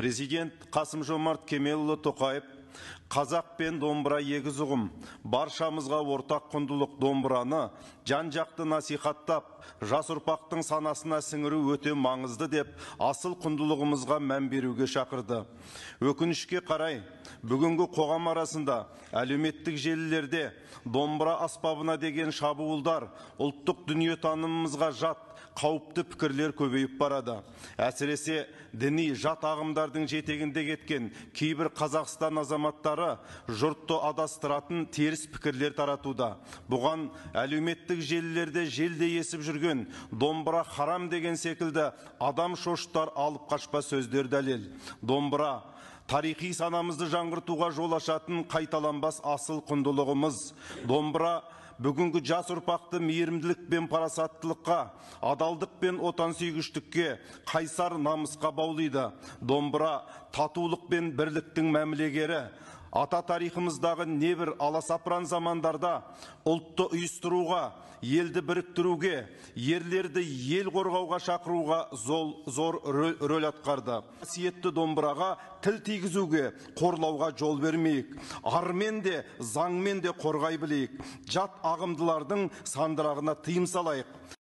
президент қасым жомарт кемелұлы тоқаев қазақ пен домбыра егіз ұғым баршамызға ортақ құндылық домбыраны жан жақты насихаттап жас ұрпақтың санасына сіңіру өте маңызды деп асыл құндылығымызға мән беруге шақырды өкінішке қарай бүгінгі қоғам арасында әлеуметтік желілерде домбыра аспабына деген шабуылдар ұлттық дүниетанымымызға жат қауіпті пікірлер көбейіп барады әсіресе діни жат ағымдардың жетегінде кеткен кейбір қазақстан азамат азаматтары жұртты адастыратын теріс пікірлер таратуда бұған әлеуметтік желілерде желдей есіп жүрген домбыра харам деген секілді адам шошытар алып қашпа сөздер дәлел домбыра тарихи санамызды жаңғыртуға жол ашатын қайталанбас асыл құндылығымыз домбыра бүгінгі жас ұрпақты мейірімділік пен парасаттылыққа адалдық пен отансүйгіштікке қайсар намысқа баулиды домбыра татулық пен бірліктің мәмілегері ата тарихымыздағы небір аласапыран замандарда ұлтты ұйыстыруға елді біріктіруге ерлерді ел қорғауға шақыруға зол, зор рөл, рөл атқарды қасиетті домбыраға тіл тигізуге қорлауға жол бермейік армен де заңмен де қорғай білейік жат ағымдылардың сандырағына тыйым салайық